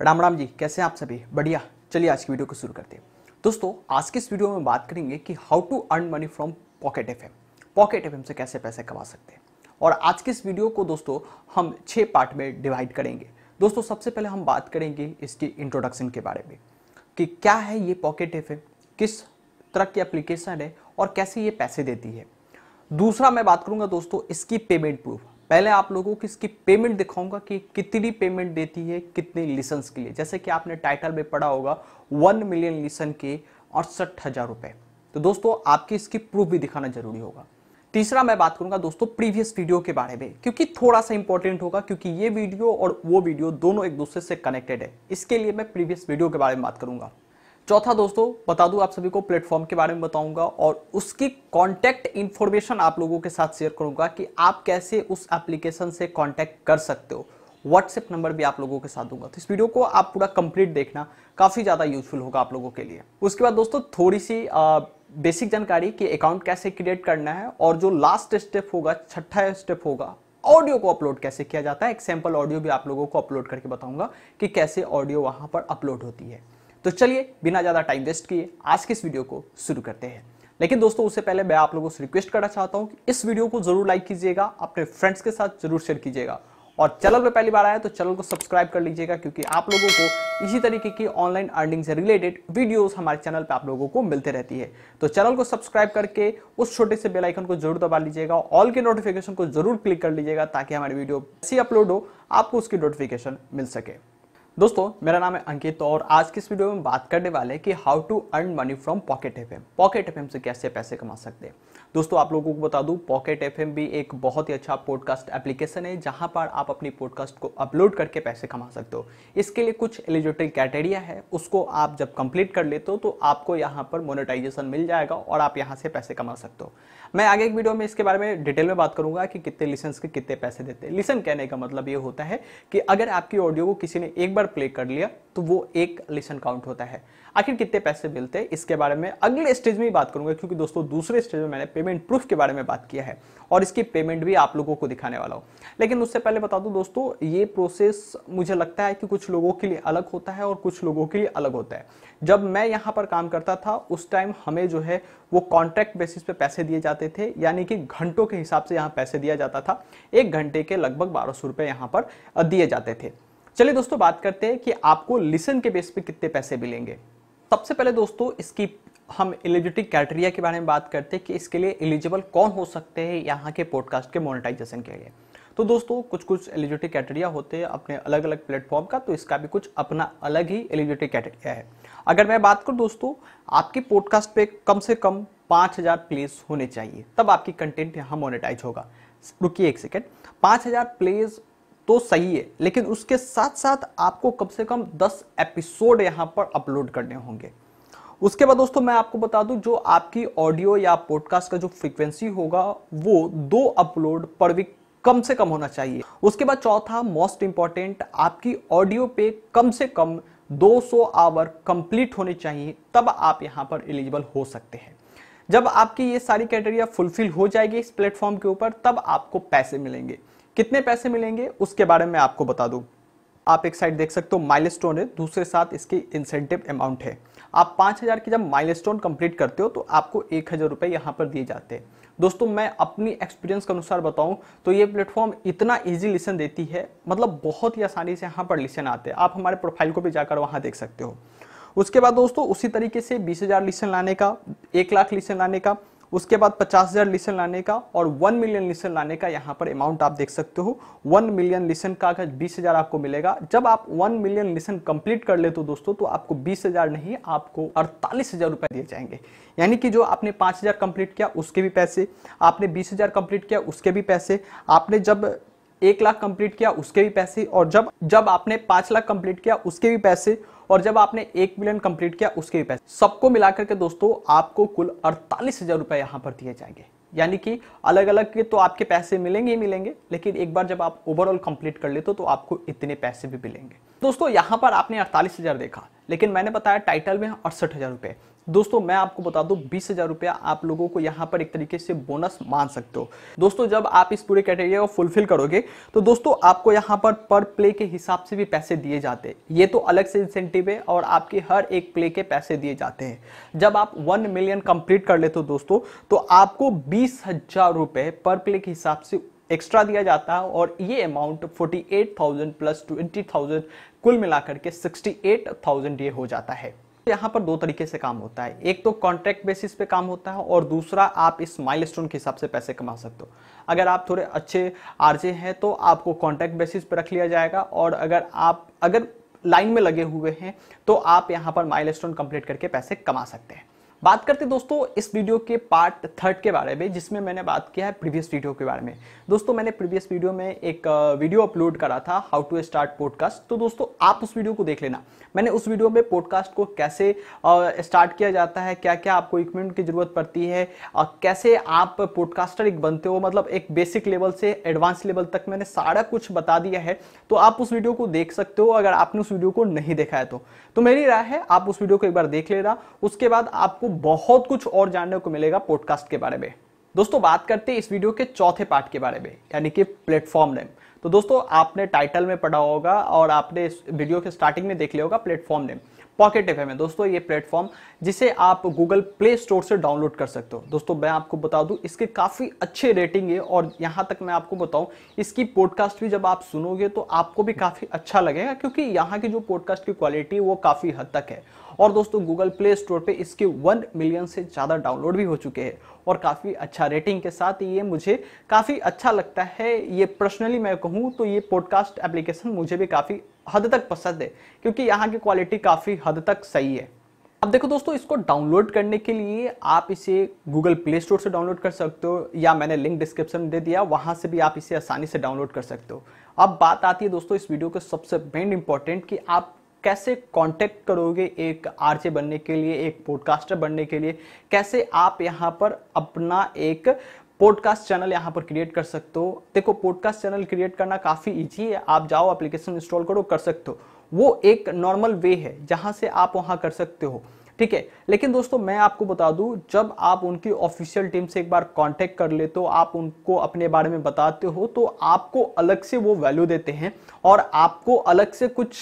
राम राम जी कैसे हैं आप सभी बढ़िया चलिए आज की वीडियो को शुरू करते हैं दोस्तों आज की इस वीडियो में बात करेंगे कि how to earn money from pocket F pocket F से कैसे पैसे कमा सकते हैं और आज की इस वीडियो को दोस्तों हम छः पार्ट में डिवाइड करेंगे दोस्तों सबसे पहले हम बात करेंगे इसके इंट्रोडक्शन के बारे में कि क्या है ये पॉकेट एफ किस तरह की एप्लीकेशन है और कैसे ये पैसे देती है दूसरा मैं बात करूंगा दोस्तों इसकी पेमेंट प्रूफ पहले आप लोगों को इसकी पेमेंट दिखाऊंगा कि कितनी पेमेंट देती है कितने लिसन्स के लिए जैसे कि आपने टाइटल में पढ़ा होगा वन मिलियन लिसन के अड़सठ हज़ार रुपए तो दोस्तों आपकी इसकी प्रूफ भी दिखाना जरूरी होगा तीसरा मैं बात करूंगा दोस्तों प्रीवियस वीडियो के बारे में क्योंकि थोड़ा सा इंपॉर्टेंट होगा क्योंकि ये वीडियो और वो वीडियो दोनों एक दूसरे से कनेक्टेड है इसके लिए मैं प्रीवियस वीडियो के बारे में बात करूंगा चौथा दोस्तों बता दूं आप सभी को प्लेटफॉर्म के बारे में बताऊंगा और उसकी कांटेक्ट इन्फॉर्मेशन आप लोगों के साथ शेयर करूंगा कि आप कैसे उस एप्लीकेशन से कांटेक्ट कर सकते हो व्हाट्सएप नंबर भी आप लोगों के साथ दूंगा तो इस वीडियो को आप पूरा कंप्लीट देखना काफ़ी ज़्यादा यूजफुल होगा आप लोगों के लिए उसके बाद दोस्तों थोड़ी सी आ, बेसिक जानकारी कि अकाउंट कैसे क्रिएट करना है और जो लास्ट स्टेप होगा छठा स्टेप होगा ऑडियो को अपलोड कैसे किया जाता है एक सैम्पल ऑडियो भी आप लोगों को अपलोड करके बताऊंगा कि कैसे ऑडियो वहां पर अपलोड होती है तो चलिए बिना ज़्यादा टाइम वेस्ट किए आज के इस वीडियो को शुरू करते हैं लेकिन दोस्तों उससे पहले मैं आप लोगों से रिक्वेस्ट करना चाहता हूँ कि इस वीडियो को जरूर लाइक कीजिएगा अपने फ्रेंड्स के साथ जरूर शेयर कीजिएगा और चैनल पर पहली बार आया तो चैनल को सब्सक्राइब कर लीजिएगा क्योंकि आप लोगों को इसी तरीके की ऑनलाइन अर्निंग से रिलेटेड वीडियोस हमारे चैनल पे आप लोगों को मिलते रहती है तो चैनल को सब्सक्राइब करके उस छोटे से बेल आइकन को जरूर दबा लीजिएगा ऑल के नोटिफिकेशन को जरूर क्लिक कर लीजिएगा ताकि हमारी वीडियो ऐसी अपलोड हो आपको उसकी नोटिफिकेशन मिल सके दोस्तों मेरा नाम है अंकित तो और आज की इस वीडियो में बात करने वाले हैं कि how to earn money from pocket F pocket F से कैसे पैसे कमा सकते हैं दोस्तों आप लोगों को बता दूं पॉकेट एफ भी एक बहुत ही अच्छा पॉडकास्ट एप्लीकेशन है जहां पर आप अपनी पॉडकास्ट को अपलोड करके पैसे कमा सकते हो इसके लिए कुछ एलिजिबल क्राइटेरिया है उसको आप जब कंप्लीट कर लेते हो तो आपको यहाँ पर मोनिटाइजेशन मिल जाएगा और आप यहाँ से पैसे कमा सकते हो मैं आगे एक वीडियो में इसके बारे में डिटेल में बात करूंगा कि कितने लिसन के कितने पैसे देते हैं लिसन कहने का मतलब ये होता है कि अगर आपकी ऑडियो को किसी ने एक बार प्ले कर लिया तो वो एक लिसन काउंट होता है आखिर कितने पैसे मिलते हैं इसके बारे में अगले स्टेज में ही बात करूंगा क्योंकि दोस्तों दूसरे स्टेज में मैंने पेमेंट प्रूफ के बारे में बात किया है और इसकी पेमेंट भी आप लोगों को दिखाने वाला हो लेकिन उससे पहले बता दूं दोस्तों ये प्रोसेस मुझे लगता है कि कुछ लोगों के लिए अलग होता है और कुछ लोगों के लिए अलग होता है जब मैं यहाँ पर काम करता था उस टाइम हमें जो है वो कॉन्ट्रैक्ट बेसिस पे पैसे दिए जाते थे यानी कि घंटों के हिसाब से यहाँ पैसे दिया जाता था एक घंटे के लगभग बारह सौ रुपये पर दिए जाते थे चलिए दोस्तों बात करते हैं कि आपको लिसन के बेस पे कितने पैसे मिलेंगे सबसे पहले दोस्तों इसकी हम एलिजिबिलिटी क्राइटेरिया के बारे में बात करते हैं कि इसके लिए एलिजिबल कौन हो सकते हैं यहाँ के पॉडकास्ट के मोनेटाइजेशन के लिए तो दोस्तों कुछ कुछ एलिजिबिलिटी क्राइटेरिया होते हैं अपने अलग अलग प्लेटफॉर्म का तो इसका भी कुछ अपना अलग ही एलिजिबिलिटी क्राइटेरिया है अगर मैं बात करूँ दोस्तों आपके पॉडकास्ट पे कम से कम पाँच हज़ार प्लेस होने चाहिए तब आपकी कंटेंट यहाँ मोनेटाइज होगा रुकिए एक सेकेंड पाँच हज़ार प्लेस तो सही है लेकिन उसके साथ साथ आपको कम से कम 10 एपिसोड यहाँ पर अपलोड करने होंगे उसके बाद दोस्तों मैं आपको बता दूं जो आपकी ऑडियो या पॉडकास्ट का जो फ्रीक्वेंसी होगा वो दो अपलोड पर वीक कम से कम होना चाहिए उसके बाद चौथा मोस्ट इंपॉर्टेंट आपकी ऑडियो पे कम से कम 200 आवर कंप्लीट होने चाहिए तब आप यहां पर एलिजिबल हो सकते हैं जब आपकी ये सारी क्राइटेरिया फुलफिल हो जाएगी इस प्लेटफॉर्म के ऊपर तब आपको पैसे मिलेंगे कितने पैसे मिलेंगे उसके बारे में आपको बता दूँ आप एक साइड देख सकते हो माइलस्टोन है दूसरे साथ इसकी इंसेंटिव अमाउंट है आप पाँच हज़ार की जब माइलस्टोन कंप्लीट करते हो तो आपको एक हज़ार रुपये यहाँ पर दिए जाते हैं दोस्तों मैं अपनी एक्सपीरियंस के अनुसार बताऊं तो ये प्लेटफॉर्म इतना इजी लिसन देती है मतलब बहुत ही आसानी से यहाँ पर लिसन आते हैं आप हमारे प्रोफाइल को भी जाकर वहाँ देख सकते हो उसके बाद दोस्तों उसी तरीके से बीस हजार लीसन लाने का एक लाख लीसन लाने का उसके बाद पचास हजार लिसन लाने का और वन मिलियन लिसन लाने का यहाँ पर अमाउंट आप देख सकते हो वन मिलियन लिसन का अगर बीस हजार आपको मिलेगा जब आप वन मिलियन लिसन कंप्लीट कर लेते हो दोस्तों तो आपको बीस हजार नहीं आपको अड़तालीस हजार रुपए दिए जाएंगे यानी कि जो आपने पांच हजार कंप्लीट किया उसके भी पैसे आपने बीस हजार कंप्लीट किया उसके भी पैसे आपने जब एक लाख कंप्लीट किया उसके भी पैसे और जब जब आपने पांच लाख कंप्लीट किया उसके भी पैसे और जब आपने एक मिलियन कंप्लीट किया उसके भी पैसे सबको मिलाकर के दोस्तों आपको कुल अड़तालीस हजार रुपए यहाँ पर दिए जाएंगे यानी कि अलग अलग के तो आपके पैसे मिलेंगे ही मिलेंगे लेकिन एक बार जब आप ओवरऑल कंप्लीट कर लेते हो तो आपको इतने पैसे भी मिलेंगे दोस्तों यहां पर आपने अड़तालीस हज़ार देखा लेकिन मैंने बताया टाइटल में अड़सठ हज़ार रुपए दोस्तों मैं आपको बता दूं बीस हजार रुपया आप लोगों को यहां पर एक तरीके से बोनस मान सकते हो दोस्तों जब आप इस पूरे कैटेगरी को फुलफिल करोगे तो दोस्तों आपको यहां पर पर प्ले के हिसाब से भी पैसे दिए जाते हैं ये तो अलग से इंसेंटिव है और आपके हर एक प्ले के पैसे दिए जाते हैं जब आप वन मिलियन कंप्लीट कर लेते हो दोस्तों तो आपको बीस हजार पर प्ले के हिसाब से एक्स्ट्रा दिया जाता है और ये अमाउंट 48,000 प्लस 20,000 कुल मिलाकर के 68,000 ये हो जाता है यहाँ पर दो तरीके से काम होता है एक तो कॉन्ट्रैक्ट बेसिस पे काम होता है और दूसरा आप इस माइलस्टोन के हिसाब से पैसे कमा सकते हो अगर आप थोड़े अच्छे आरजे हैं तो आपको कॉन्ट्रैक्ट बेसिस पे रख लिया जाएगा और अगर आप अगर लाइन में लगे हुए हैं तो आप यहाँ पर माइलस्टोन कंप्लीट करके पैसे कमा सकते हैं बात करते दोस्तों इस वीडियो के पार्ट थर्ड के बारे में जिसमें मैंने बात किया है प्रीवियस वीडियो के बारे में दोस्तों मैंने प्रीवियस वीडियो में एक वीडियो अपलोड करा था हाउ टू स्टार्ट पॉडकास्ट तो दोस्तों आप उस वीडियो को देख लेना मैंने उस वीडियो में पॉडकास्ट को कैसे स्टार्ट किया जाता है क्या क्या आपको इक्विपमेंट की ज़रूरत पड़ती है और कैसे आप पॉडकास्टर एक बनते हो मतलब एक बेसिक लेवल से एडवांस लेवल तक मैंने सारा कुछ बता दिया है तो आप उस वीडियो को देख सकते हो अगर आपने उस वीडियो को नहीं देखा है तो, तो मेरी राय है आप उस वीडियो को एक बार देख लेना उसके बाद आपको बहुत कुछ और जानने को मिलेगा पॉडकास्ट के बारे में दोस्तों बात करते हैं इस वीडियो के चौथे पार्ट के बारे में यानी कि प्लेटफॉर्म नेम तो दोस्तों आपने टाइटल में पढ़ा होगा और आपने इस वीडियो के स्टार्टिंग में देख लिया होगा platform name pocket F M दोस्तों ये प्लेटफॉर्म जिसे आप गूगल प्ले स्टोर से डाउनलोड कर सकते हो दोस्तों मैं आपको बता दूं इसके काफ़ी अच्छे रेटिंग है और यहाँ तक मैं आपको बताऊं इसकी पॉडकास्ट भी जब आप सुनोगे तो आपको भी काफ़ी अच्छा लगेगा क्योंकि यहाँ की जो पॉडकास्ट की क्वालिटी वो काफ़ी हद तक है और दोस्तों गूगल प्ले स्टोर पे इसके वन मिलियन से ज़्यादा डाउनलोड भी हो चुके हैं और काफ़ी अच्छा रेटिंग के साथ ये मुझे काफ़ी अच्छा लगता है ये पर्सनली मैं कहूँ तो ये पॉडकास्ट एप्लीकेशन मुझे भी काफ़ी हद तक पसंद है क्योंकि यहाँ की क्वालिटी काफ़ी हद तक सही है अब देखो दोस्तों इसको डाउनलोड करने के लिए आप इसे गूगल प्ले स्टोर से डाउनलोड कर सकते हो या मैंने लिंक डिस्क्रिप्शन में दे दिया वहां से भी आप इसे आसानी से डाउनलोड कर सकते हो अब बात आती है दोस्तों इस वीडियो के सबसे मेन इंपॉर्टेंट कि आप कैसे कांटेक्ट करोगे एक आरजे बनने के लिए एक पॉडकास्टर बनने के लिए कैसे आप यहाँ पर अपना एक पॉडकास्ट चैनल यहाँ पर क्रिएट कर सकते हो देखो पॉडकास्ट चैनल क्रिएट करना काफ़ी ईजी है आप जाओ एप्लीकेशन इंस्टॉल करो कर सकते हो वो एक नॉर्मल वे है जहाँ से आप वहाँ कर सकते हो ठीक है लेकिन दोस्तों मैं आपको बता दूं जब आप उनकी ऑफिशियल टीम से एक बार कांटेक्ट कर लेते हो आप उनको अपने बारे में बताते हो तो आपको अलग से वो वैल्यू देते हैं और आपको अलग से कुछ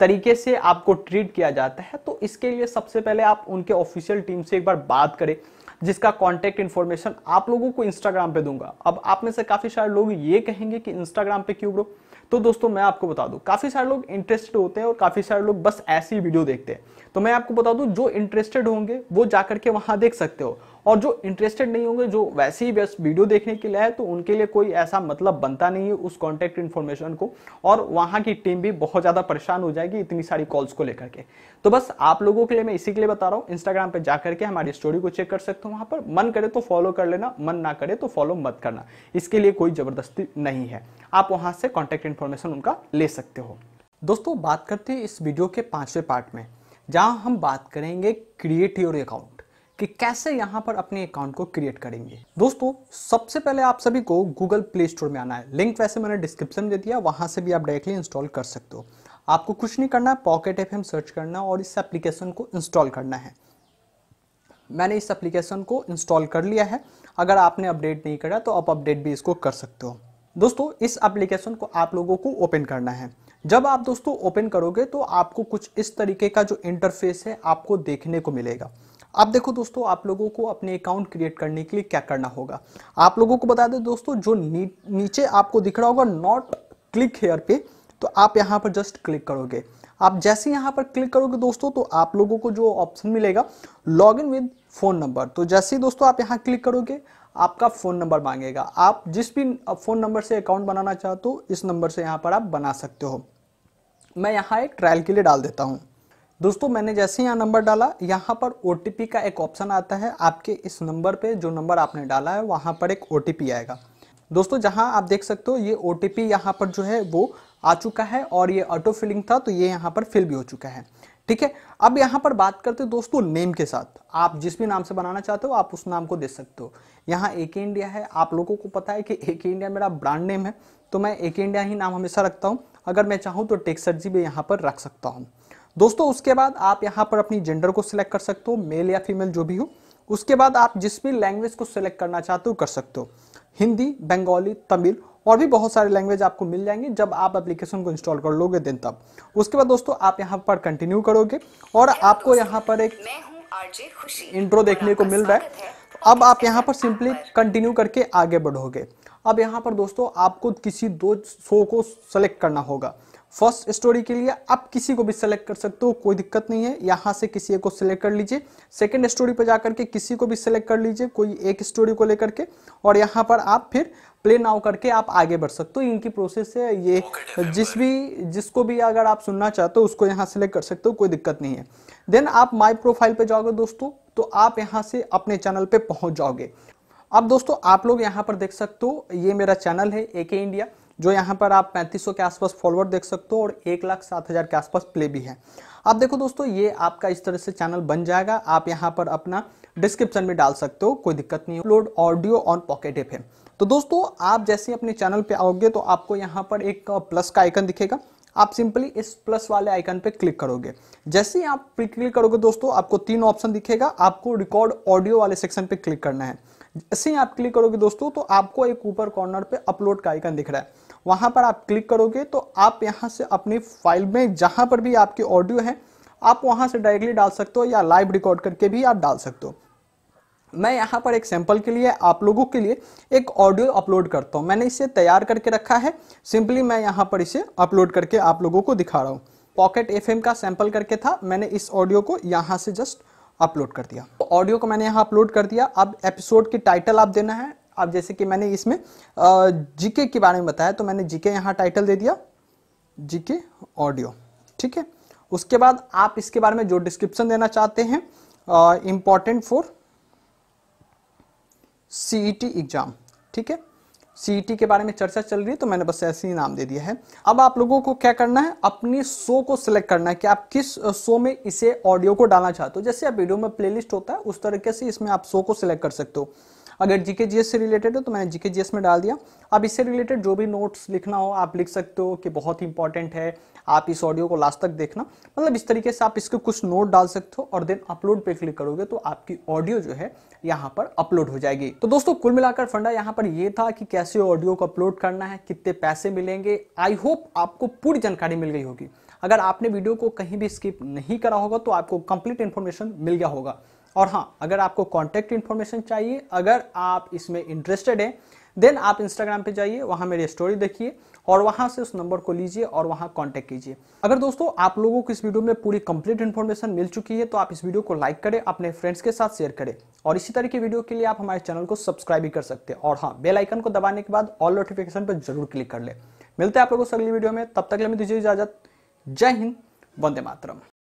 तरीके से आपको ट्रीट किया जाता है तो इसके लिए सबसे पहले आप उनके ऑफिशियल टीम से एक बार बात करें जिसका कॉन्टैक्ट इन्फॉर्मेशन आप लोगों को इंस्टाग्राम पे दूंगा अब आप में से काफ़ी सारे लोग ये कहेंगे कि इंस्टाग्राम पे क्यों ब्रो तो दोस्तों मैं आपको बता दूं काफ़ी सारे लोग इंटरेस्टेड होते हैं और काफ़ी सारे लोग बस ऐसी वीडियो देखते हैं तो मैं आपको बता दूं जो इंटरेस्टेड होंगे वो जाकर के वहां देख सकते हो और जो इंटरेस्टेड नहीं होंगे जो वैसे ही बस वीडियो देखने के लिए है तो उनके लिए कोई ऐसा मतलब बनता नहीं है उस कॉन्टैक्ट इन्फॉर्मेशन को और वहाँ की टीम भी बहुत ज़्यादा परेशान हो जाएगी इतनी सारी कॉल्स को लेकर के तो बस आप लोगों के लिए मैं इसी के लिए बता रहा हूँ इंस्टाग्राम पर जा करके हमारी स्टोरी को चेक कर सकते हो वहाँ पर मन करे तो फॉलो कर लेना मन ना करे तो फॉलो मत करना इसके लिए कोई ज़बरदस्ती नहीं है आप वहाँ से कॉन्टैक्ट इन्फॉर्मेशन उनका ले सकते हो दोस्तों बात करते हैं इस वीडियो के पांचवें पार्ट में जहाँ हम बात करेंगे क्रिएट योर अकाउंट कि कैसे यहाँ पर अपने अकाउंट को क्रिएट करेंगे दोस्तों सबसे पहले आप सभी को गूगल प्ले स्टोर में आना है लिंक वैसे मैंने डिस्क्रिप्शन में दिया वहां से भी आप डायरेक्टली इंस्टॉल कर सकते हो आपको कुछ नहीं करना है पॉकेट एफ सर्च करना और इस एप्लीकेशन को इंस्टॉल करना है मैंने इस एप्लीकेशन को इंस्टॉल कर लिया है अगर आपने अपडेट नहीं करा तो आप अपडेट भी इसको कर सकते हो दोस्तों इस एप्लीकेशन को आप लोगों को ओपन करना है जब आप दोस्तों ओपन करोगे तो आपको कुछ इस तरीके का जो इंटरफेस है आपको देखने को मिलेगा अब देखो दोस्तों आप लोगों को अपने अकाउंट क्रिएट करने के लिए क्या करना होगा आप लोगों को बता दें दोस्तों जो नी, नीचे आपको दिख रहा होगा नॉट क्लिक हेयर पे तो आप यहाँ पर जस्ट क्लिक करोगे आप जैसे यहाँ पर क्लिक करोगे दोस्तों तो आप लोगों को जो ऑप्शन मिलेगा log in with phone number तो जैसे ही दोस्तों आप यहाँ क्लिक करोगे आपका फ़ोन नंबर मांगेगा आप जिस भी फ़ोन नंबर से अकाउंट बनाना चाहते हो इस नंबर से यहाँ पर आप बना सकते हो मैं यहाँ एक ट्रायल के लिए डाल देता हूँ दोस्तों मैंने जैसे यहाँ नंबर डाला यहाँ पर ओ का एक ऑप्शन आता है आपके इस नंबर पे जो नंबर आपने डाला है वहाँ पर एक ओ आएगा दोस्तों जहाँ आप देख सकते हो ये ओ टी पी यहाँ पर जो है वो आ चुका है और ये ऑटो फिलिंग था तो ये यहाँ पर फिल भी हो चुका है ठीक है अब यहाँ पर बात करते हो दोस्तों नेम के साथ आप जिस भी नाम से बनाना चाहते हो आप उस नाम को दे सकते हो यहाँ एक इंडिया है आप लोगों को पता है कि एक इंडिया मेरा ब्रांड नेम है तो मैं एक इंडिया ही नाम हमेशा रखता हूँ अगर मैं चाहूँ तो टेक्सर्जी भी यहाँ पर रख सकता हूँ दोस्तों उसके बाद आप यहाँ पर अपनी जेंडर को सिलेक्ट कर सकते हो मेल या फीमेल जो भी हो उसके बाद आप जिस भी लैंग्वेज को सिलेक्ट करना चाहते हो कर सकते हो हिंदी बंगाली तमिल और भी बहुत सारे लैंग्वेज आपको मिल जाएंगे जब आप एप्लीकेशन को इंस्टॉल कर लोगे दिन तब उसके बाद दोस्तों आप यहाँ पर कंटिन्यू करोगे और आपको यहाँ पर एक इंट्रो देखने को मिल रहा है अब आप यहाँ पर सिंपली कंटिन्यू करके आगे बढ़ोगे अब यहाँ पर दोस्तों आपको किसी दो शो को सेलेक्ट करना होगा फर्स्ट स्टोरी के लिए आप किसी को भी सिलेक्ट कर सकते हो कोई दिक्कत नहीं है यहाँ से किसी एक को सिलेक्ट कर लीजिए सेकंड स्टोरी पर जाकर के किसी को भी सिलेक्ट कर लीजिए कोई एक स्टोरी को लेकर के और यहाँ पर आप फिर प्ले नाउ करके आप आगे बढ़ सकते हो इनकी प्रोसेस है ये जिस भी जिसको भी अगर आप सुनना चाहते हो उसको यहाँ सेलेक्ट कर सकते हो कोई दिक्कत नहीं है देन आप माई प्रोफाइल पर जाओगे दोस्तों तो आप यहाँ से अपने चैनल पे पहुँच जाओगे अब दोस्तों आप लोग यहाँ पर देख सकते हो ये मेरा चैनल है ए के इंडिया जो यहाँ पर आप 3500 के आसपास फॉलोअर देख सकते हो और एक लाख सात हज़ार के आसपास प्ले भी है आप देखो दोस्तों ये आपका इस तरह से चैनल बन जाएगा आप यहाँ पर अपना डिस्क्रिप्शन में डाल सकते हो कोई दिक्कत नहीं upload audio on pocket app है तो दोस्तों आप जैसे अपने चैनल पे आओगे तो आपको यहाँ पर एक प्लस का आइकन दिखेगा आप सिंपली इस प्लस वाले आइकन पे क्लिक करोगे जैसे ही आप क्लिक करोगे दोस्तों आपको तीन ऑप्शन दिखेगा आपको रिकॉर्ड ऑडियो वाले सेक्शन पे क्लिक करना है जैसे ही आप क्लिक करोगे दोस्तों तो आपको एक ऊपर कॉर्नर पे अपलोड का आइकन दिख रहा है वहां पर आप क्लिक करोगे तो आप यहाँ से अपनी फाइल में जहां पर भी आपके ऑडियो है आप वहां से डायरेक्टली डाल सकते हो या लाइव रिकॉर्ड करके भी आप डाल सकते हो मैं यहाँ पर एक सैंपल के लिए आप लोगों के लिए एक ऑडियो अपलोड करता हूँ मैंने इसे तैयार करके रखा है सिंपली मैं यहाँ पर इसे अपलोड करके आप लोगों को दिखा रहा हूँ पॉकेट एफ का सैंपल करके था मैंने इस ऑडियो को यहाँ से जस्ट अपलोड कर दिया ऑडियो तो को मैंने यहाँ अपलोड कर दिया अब एपिसोड की टाइटल आप देना है अब जैसे कि मैंने इसमें जीके के बारे में बताया तो मैंने जीके यहाँ टाइटल दे दिया जीके ऑडियो ठीक है उसके बाद आप इसके बारे में जो डिस्क्रिप्शन देना चाहते हैं इम्पॉर्टेंट फॉर सीई एग्जाम ठीक है सीईटी e के बारे में चर्चा चल रही है तो मैंने बस ऐसे ही नाम दे दिया है अब आप लोगों को क्या करना है अपने शो को सिलेक्ट करना है कि आप किस शो में इसे ऑडियो को डालना चाहते हो जैसे आप वीडियो में प्लेलिस्ट होता है उस तरीके से इसमें आप शो को सिलेक्ट कर सकते हो अगर जीके जीएस से रिलेटेड हो तो मैंने जीके जीएस में डाल दिया अब इससे रिलेटेड जो भी नोट्स लिखना हो आप लिख सकते हो कि बहुत ही इंपॉर्टेंट है आप इस ऑडियो को लास्ट तक देखना मतलब इस तरीके से आप इसके कुछ नोट डाल सकते हो और देन अपलोड पे क्लिक करोगे तो आपकी ऑडियो जो है यहाँ पर अपलोड हो जाएगी तो दोस्तों कुल मिलाकर फंडा यहाँ पर यह था कि कैसे ऑडियो को अपलोड करना है कितने पैसे मिलेंगे आई होप आपको पूरी जानकारी मिल गई होगी अगर आपने वीडियो को कहीं भी स्किप नहीं करा होगा तो आपको कंप्लीट इन्फॉर्मेशन मिल गया होगा और हाँ अगर आपको कॉन्टैक्ट इन्फॉर्मेशन चाहिए अगर आप इसमें इंटरेस्टेड हैं देन आप इंस्टाग्राम पे जाइए वहाँ मेरी स्टोरी देखिए और वहाँ से उस नंबर को लीजिए और वहाँ कांटेक्ट कीजिए अगर दोस्तों आप लोगों को इस वीडियो में पूरी कंप्लीट इन्फॉर्मेशन मिल चुकी है तो आप इस वीडियो को लाइक करें अपने फ्रेंड्स के साथ शेयर करें और इसी तरह की वीडियो के लिए आप हमारे चैनल को सब्सक्राइब भी कर सकते हैं और हाँ बेलाइकन को दबाने के बाद ऑल नोटिफिकेशन पर जरूर क्लिक कर ले मिलते हैं आप लोगों से अगली वीडियो में तब तक हमें दीजिए इजाजत जय हिंद वंदे मातरम